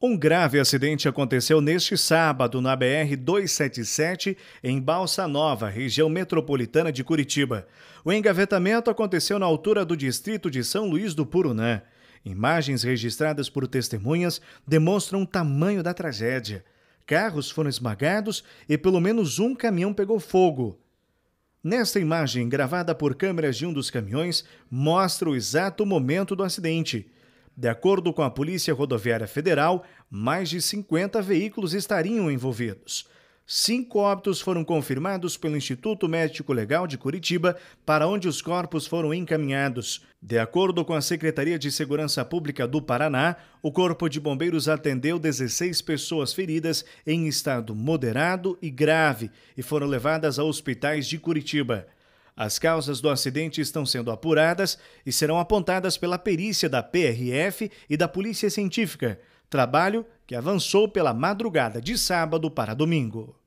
Um grave acidente aconteceu neste sábado na BR-277, em Balsa Nova, região metropolitana de Curitiba. O engavetamento aconteceu na altura do distrito de São Luís do Purunã. Imagens registradas por testemunhas demonstram o tamanho da tragédia. Carros foram esmagados e pelo menos um caminhão pegou fogo. Nesta imagem, gravada por câmeras de um dos caminhões, mostra o exato momento do acidente. De acordo com a Polícia Rodoviária Federal, mais de 50 veículos estariam envolvidos. Cinco óbitos foram confirmados pelo Instituto Médico Legal de Curitiba, para onde os corpos foram encaminhados. De acordo com a Secretaria de Segurança Pública do Paraná, o Corpo de Bombeiros atendeu 16 pessoas feridas em estado moderado e grave e foram levadas a hospitais de Curitiba. As causas do acidente estão sendo apuradas e serão apontadas pela perícia da PRF e da Polícia Científica, trabalho que avançou pela madrugada de sábado para domingo.